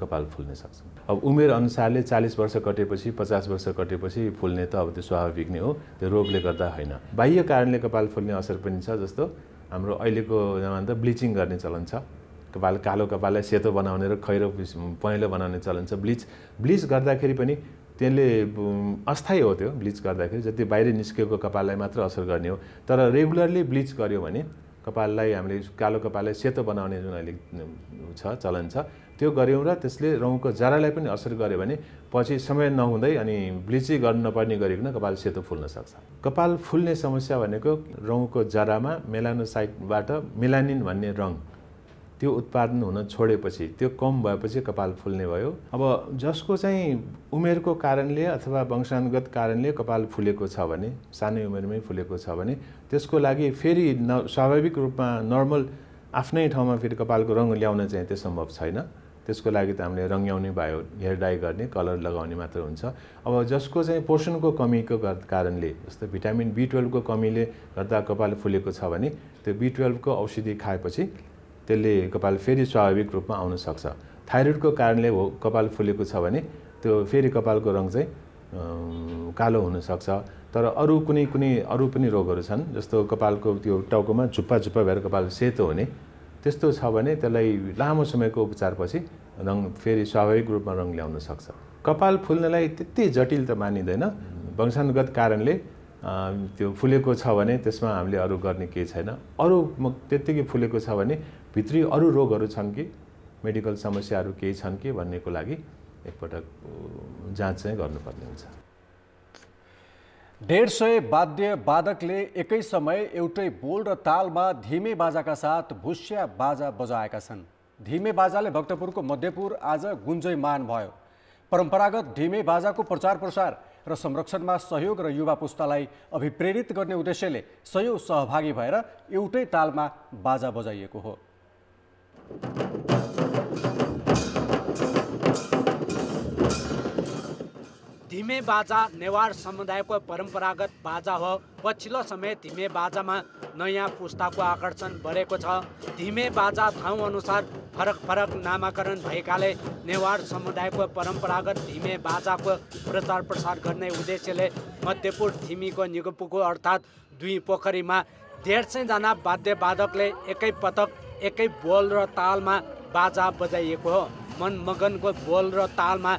कपाल फुल्न सक्छ अब उमेर अनुसारले चालिस वर्ष कटेपछि पचास वर्ष कटेपछि फुल्ने त अब त्यो स्वाभाविक नै हो त्यो रोगले गर्दा होइन बाह्य कारणले कपाल फुल्ने असर पनि छ जस्तो हाम्रो अहिलेको जमाना त ब्लिचिङ गर्ने चलन छ कपाल कालो कपाललाई सेतो बनाउने र खैरो पहेँलो बनाउने चलन छ ब्लिच ब्लिच गर्दाखेरि पनि त्यसले अस्थायी हो त्यो ब्लिच गर्दाखेरि जति बाहिर निस्केको कपाललाई मात्र असर गर्ने हो तर रेगुलरली ब्लिच गऱ्यो भने कपाललाई हामीले कालो कपाललाई सेतो बनाउने जुन अहिले छ चलन छ त्यो गऱ्यौँ र त्यसले रौँको जरालाई पनि असर गर्यो भने पछि समय नहुँदै अनि ब्लिचिङ गर्नु नपर्ने गरिकन कपाल सेतो फुल्न सक्छ कपाल फुल्ने समस्या भनेको रौँको जरामा मेलानोसाइटबाट मेलानिन भन्ने रङ त्यो उत्पादन हुन छोडेपछि त्यो कम भएपछि कपाल फुल्ने भयो अब जसको चाहिँ उमेरको कारणले अथवा वंशानुगत कारणले कपाल फुलेको छ भने सानै उमेरमै फुलेको छ भने त्यसको लागि फेरि न स्वाभाविक रूपमा नर्मल आफ्नै ठाउँमा फेरि कपालको रङ ल्याउन चाहिँ त्यो सम्भव छैन त्यसको लागि त हामीले रङ्ग्याउने भयो हेयर डाई गर्ने कलर लगाउने मात्र हुन्छ अब जसको चाहिँ पोषणको कमीको कारणले जस्तो भिटामिन बी टुवेल्भको कमीले गर्दा कपाल फुलेको छ भने त्यो बी टुवेल्भको औषधि खाएपछि त्यसले कपाल फेरि स्वाभाविक रूपमा आउन सक्छ थाइरोइडको कारणले हो कपाल फुलेको छ भने त्यो फेरि कपालको रङ चाहिँ कालो हुनसक्छ तर अरू कुनै कुनै अरू पनि रोगहरू छन् जस्तो कपालको त्यो टाउकोमा झुप्पा झुप्पा भएर कपाल सेतो हुने त्यस्तो छ भने त्यसलाई लामो समयको उपचारपछि रङ फेरि स्वाभाविक रूपमा रङ ल्याउन सक्छ कपाल फुल्नलाई त्यति जटिल त मानिँदैन वंशानुगत कारणले त्यो फुलेको छ भने त्यसमा हामीले अरू गर्ने केही छैन अरू त्यत्तिकै फुलेको छ भने भित्री अरू रोगहरू छन् कि मेडिकल समस्याहरू केही छन् कि भन्नेको लागि एकपटक जाँच चाहिँ गर्नुपर्ने हुन्छ डेढ सय वाद्य वादकले एकै समय एउटै बोल र तालमा धिमे बाजाका साथ भुस्या बाजा बजाएका छन् धिमे बाजाले भक्तपुरको मध्यपुर आज गुन्जयमान भयो परम्परागत धिमे बाजाको प्रचार प्रसार र संरक्षणमा सहयोग र युवा पुस्तालाई अभिप्रेरित गर्ने उद्देश्यले सयौँ सहभागी भएर एउटै तालमा बाजा बजाइएको हो धिमे बाजा नेवार समुदायको परम्परागत बाजा हो पछिल्लो समय धिमे बाजामा नयाँ पुस्ताको आकर्षण बढेको छ धिमे बाजा ठाउँअनुसार फरक फरक नामाकरण भएकाले नेवार समुदायको परम्परागत धिमे बाजाको प्रचार प्रसार गर्ने उद्देश्यले मध्यपुर धिमीको निगुपुको अर्थात् दुई पोखरीमा डेढ सयजना वाद्यवादकले एकै पटक एकै बोल र तालमा बाजा बजाइएको हो मनमगनको बोल र तालमा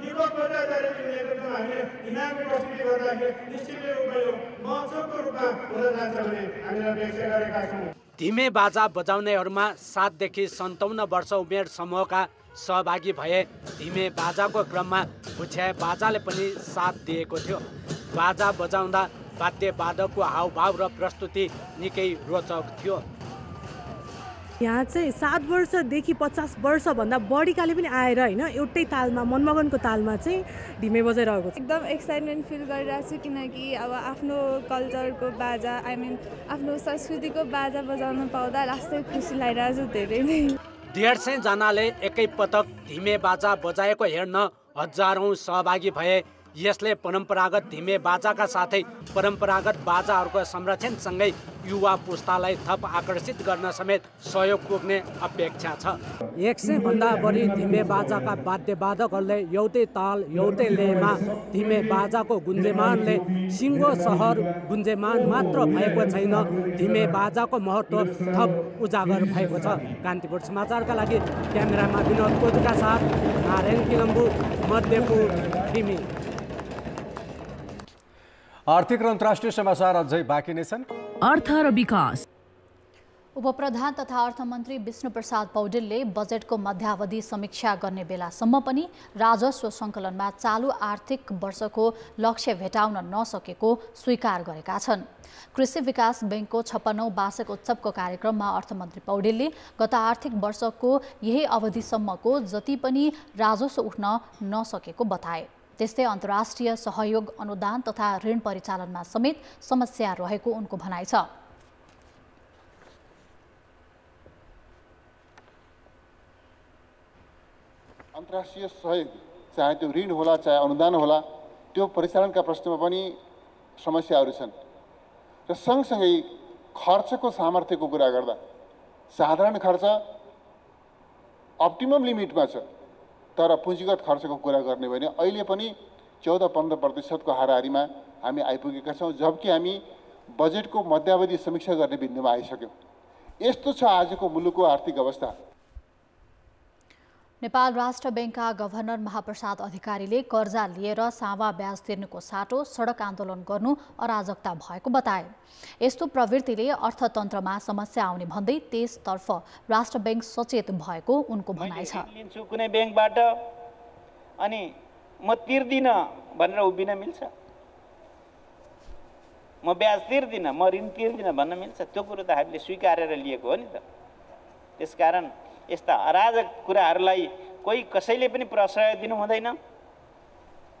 दीपक धिमे बाजा बजाउनेहरूमा सातदेखि सन्ताउन्न वर्ष उमेर समूहका सहभागी भए धिमे बाजाको क्रममा भुछ्याए बाजाले पनि साथ दिएको थियो बाजा बजाउँदा वाद्य वाद्यवादकको हावभाव र प्रस्तुति निकै रोचक थियो यहाँ चाहिँ सात वर्षदेखि पचास वर्षभन्दा बढीकाले पनि आएर होइन एउटै तालमा मनमगनको तालमा चाहिँ ढिमे बजाइरहेको छ एकदम एक्साइटमेन्ट फिल गरिरहेको छु किनकि अब आफ्नो कल्चरको बाजा आई मिन आफ्नो संस्कृतिको बाजा बजाउन पाउँदा लास्टै खुसी लागिरहेको छु धेरै नै डेढ सयजनाले एकै पटक ढिमे बाजा बजाएको हेर्न हजारौँ सहभागी भए यसले परम्परागत धिमे बाजाका साथै परम्परागत बाजाहरूको संरक्षणसँगै युवा पुस्तालाई थप आकर्षित गर्न समेत सहयोग पुग्ने अपेक्षा छ एक भन्दा बढी धिमे बाजाका वाद्यवादकहरूले एउटै ताल एउटै लेमा धिमे बाजाको गुन्जेमानले सिङ्गो सहर गुन्जेमान मात्र भएको छैन धिमे बाजाको महत्त्व थप उजागर भएको छ कान्तिपुर समाचारका लागि क्यामेरामा विनोद कोजका साथ नारायण किलम्बु मध्यपुर आर्थिक र अन्तर्राष्ट्रिय समाचार अझै बाँकी नै छन् अर्थ र विकास उपप्रधान तथा अर्थमन्त्री विष्णुप्रसाद पौडेलले बजेटको मध्यावधि समीक्षा गर्ने बेलासम्म पनि राजस्व सङ्कलनमा चालु आर्थिक वर्षको लक्ष्य भेटाउन नसकेको स्वीकार गरेका छन् कृषि विकास ब्याङ्कको छप्पनौ वार्षिक उत्सवको कार्यक्रममा अर्थमन्त्री पौडेलले गत आर्थिक वर्षको यही अवधिसम्मको जति पनि राजस्व उठ्न नसकेको बताए त्यस्तै अन्तर्राष्ट्रिय सहयोग अनुदान तथा ऋण परिचालनमा समेत समस्या रहेको उनको भनाइ छ अन्तर्राष्ट्रिय सहयोग चाहे त्यो ऋण होला चाहे अनुदान होला त्यो परिचालनका प्रश्नमा पनि समस्याहरू छन् र सँगसँगै खर्चको सामर्थ्यको कुरा गर्दा साधारण खर्च अप्टिमम लिमिटमा छ तर पुँजीगत खर्चको कुरा गर्ने भने अहिले पनि चौध पन्ध्र प्रतिशतको हाराहारीमा हामी आइपुगेका छौँ जबकि हामी बजेटको मध्यावधि समीक्षा गर्ने बिन्दुमा आइसक्यौँ यस्तो छ आजको मुलुकको आर्थिक अवस्था नेपाल राष्ट्र ब्याङ्कका गभर्नर महाप्रसाद अधिकारीले कर्जा लिएर सावा ब्याज तिर्नुको साटो सडक आन्दोलन गर्नु अराजकता भएको बताए यस्तो प्रवृत्तिले अर्थतन्त्रमा समस्या आउने भन्दै त्यसतर्फ राष्ट्र ब्याङ्क सचेत भएको उनको भनाइ छ कुनै ब्याङ्कबाट अनि म तिर्दिनँ भनेर उभिन मिल्छ म ब्याज तिर्दिनँ म ऋण तिर्दिनँ भन्न मिल्छ त्यो कुरो त हामीले स्वीकारेर लिएको हो नि त त्यसकारण यस्ता अराजक कुराहरूलाई कोही कसैले पनि प्रश्रय दिनु हुँदैन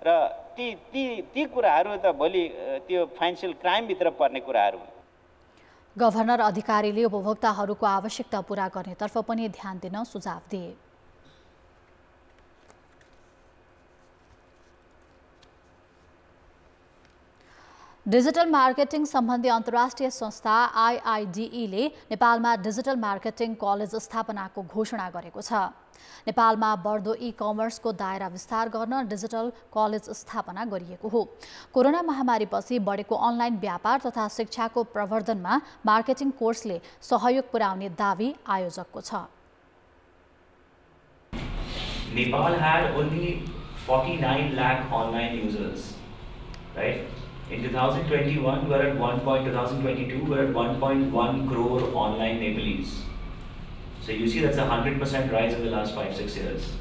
र ती ती ती कुराहरू त भोलि त्यो फाइनेन्सियल क्राइमभित्र पर्ने कुराहरू गभर्नर अधिकारीले उपभोक्ताहरूको आवश्यकता पुरा गर्नेतर्फ पनि ध्यान दिन सुझाव दिए डिजिटल मार्केटिङ सम्बन्धी अन्तर्राष्ट्रिय संस्था आइआइडिईले नेपालमा डिजिटल मार्केटिङ कलेज स्थापनाको घोषणा गरेको छ नेपालमा बढ्दो इ कमर्सको दायरा विस्तार गर्न डिजिटल कलेज स्थापना गरिएको हो कोरोना महामारीपछि बढेको अनलाइन व्यापार तथा शिक्षाको प्रवर्धनमा मार्केटिङ कोर्सले सहयोग पुर्याउने दावी आयोजकको छ Nepal had only 49 lakh online users, right? In 2021, we're at 1. 2022, we're at 1.1 crore online Nepalese. So you see that's a 100% rise in the last 5-6 years.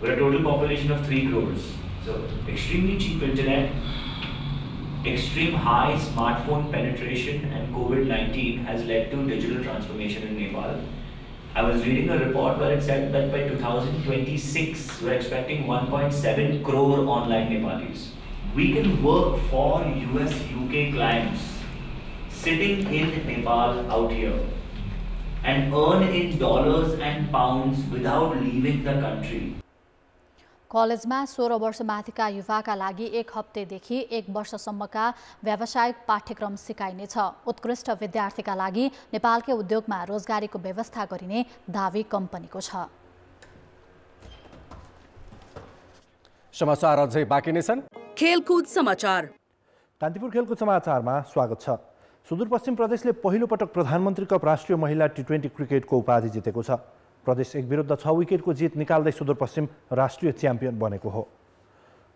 We're a total population of 3 crores. So extremely cheap internet, extreme high smartphone penetration and COVID-19 has led to digital transformation in Nepal. I was reading a report where it said that by 2026, we're expecting 1.7 crore online Nepalis. we can work for US UK clients sitting in Nepal out here and earn in dollars and pounds without leaving the country. कलेजमा सोह्र वर्ष माथिका युवाका लागि एक हप्तेदेखि एक वर्षसम्मका व्यावसायिक पाठ्यक्रम सिकाइनेछ उत्कृष्ट विद्यार्थीका लागि नेपालकै उद्योगमा रोजगारीको व्यवस्था गरिने दावी कम्पनीको छ समाचार अझै बाँकी नै छन् खेलकुद समाचार कान्तिपुर खेलकुद समाचारमा स्वागत छ सुदूरपश्चिम प्रदेशले पहिलो पटक प्रधानमन्त्री कप राष्ट्रिय महिला टी ट्वेन्टी क्रिकेटको उपाधि जितेको छ प्रदेश एक विरुद्ध छ विकेटको जित निकाल्दै सुदूरपश्चिम राष्ट्रिय च्याम्पियन बनेको हो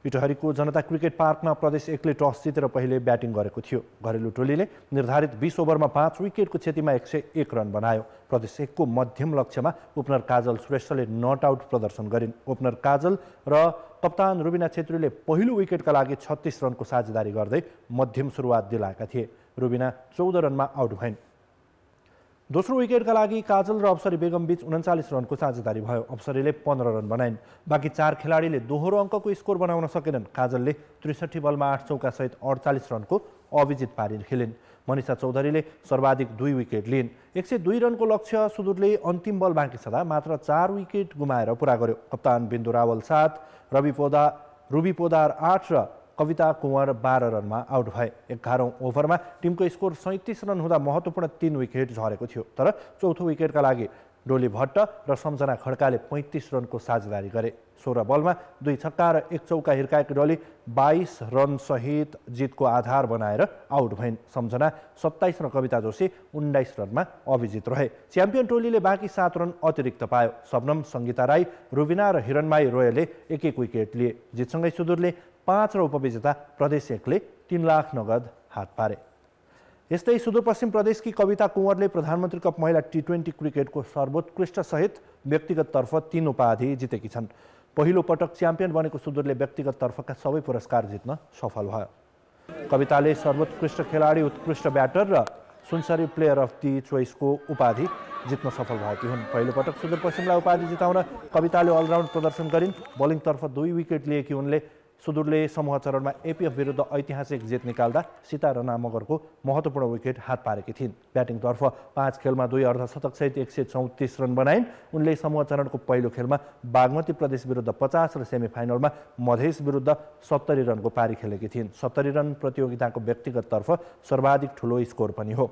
इटहरीको जनता क्रिकेट पार्कमा प्रदेश एकले टस जितेर पहिले ब्याटिङ गरेको थियो घरेलु टोलीले निर्धारित बिस ओभरमा पाँच विकेटको क्षतिमा एक सय एक रन बनायो प्रदेश एकको मध्यम लक्ष्यमा ओपनर काजल श्रेष्ठले नट आउट प्रदर्शन गरिन् ओपनर काजल र कप्तान रुबिना छेत्रीले पहिलो विकेटका लागि छत्तिस रनको साझेदारी गर्दै मध्यम सुरुवात दिलाएका थिए रुबिना चौध रनमा आउट भइन् दोस्रो विकेटका लागि काजल र अप्सरी बेगम बीच उन्चालिस रनको साझेदारी भयो अप्सरीले पन्ध्र रन बनाइन् बाँकी चार खेलाडीले दोहोरो अङ्कको स्कोर बनाउन सकेनन् काजलले त्रिसठी बलमा आठ चौका सहित अडचालिस रनको अभिजित पारी खेलिन् मनिषा चौधरीले सर्वाधिक दुई विकेट लिइन् एक सय दुई रनको लक्ष्य सुदूरले अन्तिम बल बाँकी छँदा मात्र चार विकेट गुमाएर पुरा गर्यो कप्तान बिन्दु रावल सात रवि पोदा रुबी पोदार आठ र कविता कुँवर बाह्र रनमा आउट भए एघारौँ ओभरमा टिमको स्कोर सैँतिस रन हुँदा महत्त्वपूर्ण तिन विकेट झरेको थियो तर चौथो विकेटका लागि डोली भट्ट र सम्झना खड्काले पैँतिस रनको साझेदारी गरे सोह्र बलमा दुई छक्का र एक चौका हिर्काएको डोली बाइस रनसहित जितको आधार बनाएर आउट भइन् सम्झना सत्ताइस र कविता जोशी उन्नाइस रनमा अभिजित रहे च्याम्पियन टोलीले बाँकी सात रन अतिरिक्त पायो सबनम सङ्गीता राई रुबिना र हिरणमाई रोयले एक एक विकेट लिए जितसँगै सुदूरले पाँचवटा उपविजेता प्रदेश एकले तिन लाख नगद हात पारे यस्तै सुदूरपश्चिम प्रदेशकी कविता कुँवरले प्रधानमन्त्री कप महिला टी ट्वेन्टी क्रिकेटको सहित सर्वोत्कृष्ट व्यक्तिगत तर्फ तिन उपाधि जितेकी छन् पहिलो पटक च्याम्पियन बनेको सुदूरले व्यक्तिगत तर्फका सबै पुरस्कार जित्न सफल भयो कविताले सर्वोत्कृष्ट खेलाडी उत्कृष्ट ब्याटर र सुनसरी प्लेयर अफ दि चोइसको उपाधि जित्न सफल भएकी हुन् पहिलोपटक सुदूरपश्चिमलाई उपाधि जिताउन कविताले अलराउन्ड प्रदर्शन गरिन् बलिङतर्फ दुई विकेट लिएकी उनले सुदूरले समूह चरणमा एपिएफ विरुद्ध ऐतिहासिक जित निकाल्दा सीता रना मगरको महत्त्वपूर्ण विकेट हात पारेकी थिइन् ब्याटिङतर्फ पाँच खेलमा दुई अर्धशतकसहित एक सय चौतिस रन बनाइन् उनले समूह चरणको पहिलो खेलमा बागमती प्रदेश विरुद्ध पचास र सेमिफाइनलमा मधेस विरुद्ध सत्तरी रनको पारी खेलेकी थिइन् सत्तरी रन प्रतियोगिताको व्यक्तिगततर्फ सर्वाधिक ठुलो स्कोर पनि हो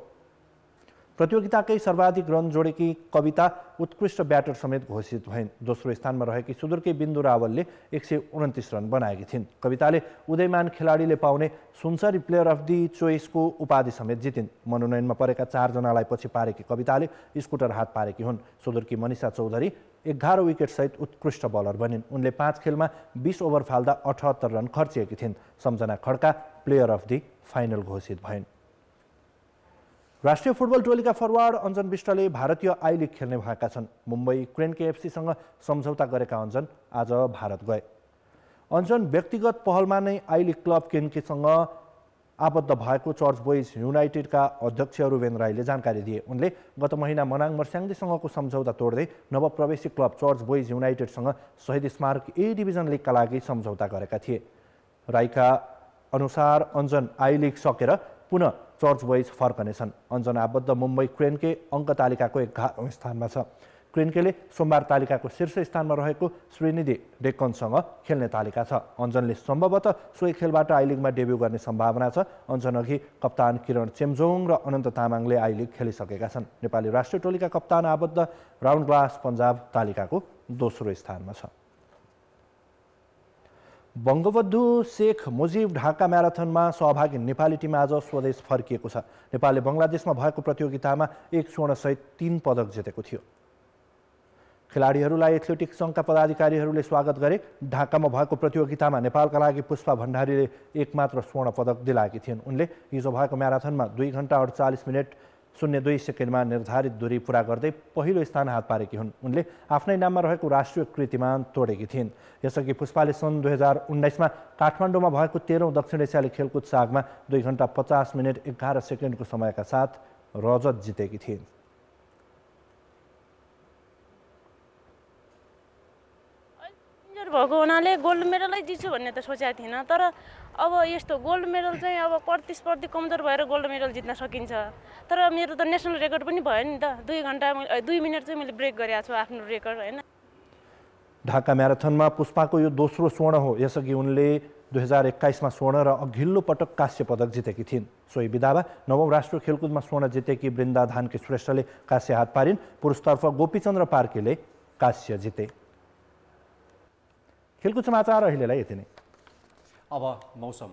प्रतियोगिताकै सर्वाधिक रन जोडेकी कविता उत्कृष्ट ब्याटर समेत घोषित भइन् दोस्रो स्थानमा रहेकी सुदूरकी बिन्दु रावलले एक सय उन्तिस रन बनाएकी थिइन् कविताले उदयमान खेलाडीले पाउने सुनसरी प्लेयर अफ दि चोइसको उपाधि समेत जितिन् मनोनयनमा परेका चारजनालाई पछि पारेकी कविताले स्कुटर हात पारेकी हुन् सुदूरकी मनिषा चौधरी एघार विकेटसहित उत्कृष्ट बलर बनिन् उनले पाँच खेलमा बिस ओभर फाल्दा अठहत्तर रन खर्चिएकी थिइन् Samjhana Khadka player of the final घोषित भइन् राष्ट्रिय फुटबल टोलीका फरवार्ड अञ्जन विष्टले भारतीय आई लिग खेल्ने भएका छन् मुम्बई क्रेन केएफसीसँग सम्झौता गरेका अञ्जन आज भारत गए अञ्जन व्यक्तिगत पहलमा नै आई लिग क्लब केनकेसँग आबद्ध भएको चर्च बोइज युनाइटेडका अध्यक्ष रुबेन राईले जानकारी दिए उनले गत महिना मनाङ मर्स्याङ्दीसँगको सम्झौता तोड्दै नवप्रवेशी क्लब चर्च बोइज युनाइटेडसँग शहीद स्मारक ए डिभिजन लिगका लागि सम्झौता गरेका थिए राईका अनुसार अञ्जन आई लिग सकेर पुनः चर्च वेज फर्कनेछन् आबद्ध मुम्बई क्रेनके अङ्क तालिकाको एघारौँ स्थानमा छ क्रेन्केले सोमबार तालिकाको शीर्ष स्थानमा रहेको श्रीनिधि डेक्कनसँग खेल्ने तालिका छ अञ्जनले सम्भवतः सोही खेलबाट आई लिगमा डेब्यू गर्ने सम्भावना छ अञ्जन अघि कप्तान किरण चेम्जोङ र अनन्त तामाङले आई लिग खेलिसकेका छन् नेपाली राष्ट्रिय टोलीका कप्तान आबद्ध राउन्ड ग्लास पन्जाब तालिकाको दोस्रो स्थानमा छ बङ्गबन्धु शेख मुजिब ढाका म्याराथनमा सहभागी नेपाली टिम आज स्वदेश फर्किएको छ नेपालले बङ्गलादेशमा भएको प्रतियोगितामा एक स्वर्णसहित तिन पदक जितेको थियो खेलाडीहरूलाई एथलेटिक्स सङ्घका पदाधिकारीहरूले स्वागत गरे ढाकामा भएको प्रतियोगितामा नेपालका लागि पुष्पा भण्डारीले एकमात्र स्वर्ण पदक दिलाएकी थिइन् उनले हिजो भएको म्याराथनमा दुई घन्टा अडचालिस मिनट शून्य दुई सेकेन्डमा निर्धारित दूरी पुरा गर्दै पहिलो स्थान हात पारेकी हुन् उनले आफ्नै नाममा रहेको राष्ट्रिय कृतिमान तोडेकी थिइन् यसअघि पुष्पाले सन् दुई हजार उन्नाइसमा काठमाडौँमा भएको तेह्रौँ दक्षिण एसियाली खेलकुद सागमा दुई घन्टा पचास मिनट एघार सेकेन्डको समयका साथ रजत जितेकी थिइन् भएको हुनाले गोल्ड मेडलै जित्छु भन्ने त सोचेको थिइनँ तर अब यस्तो गोल्ड मेडल चाहिँ अब प्रतिस्पर्धी कमजोर भएर गोल्ड मेडल जित्न सकिन्छ तर मेरो त नेसनल रेकर्ड पनि भयो नि त दुई घन्टा दुई मिनट चाहिँ मैले ब्रेक गरेको छु आफ्नो रेकर्ड होइन ढाका म्याराथनमा पुष्पाको यो दोस्रो स्वर्ण हो यसअघि उनले दुई हजार एक्काइसमा स्वर्ण र अघिल्लो पटक काँस्य पदक जितेकी थिइन् सोही विधावा नवौँ राष्ट्रिय खेलकुदमा स्वर्ण जितेकी वृन्दा धानकी श्रेष्ठले काँस्य हात पारिन् पुरुषतर्फ गोपीचन्द्र पार्केले काँस्य जिते खेलकुद समाचार अहिलेलाई यति नै अब मौसम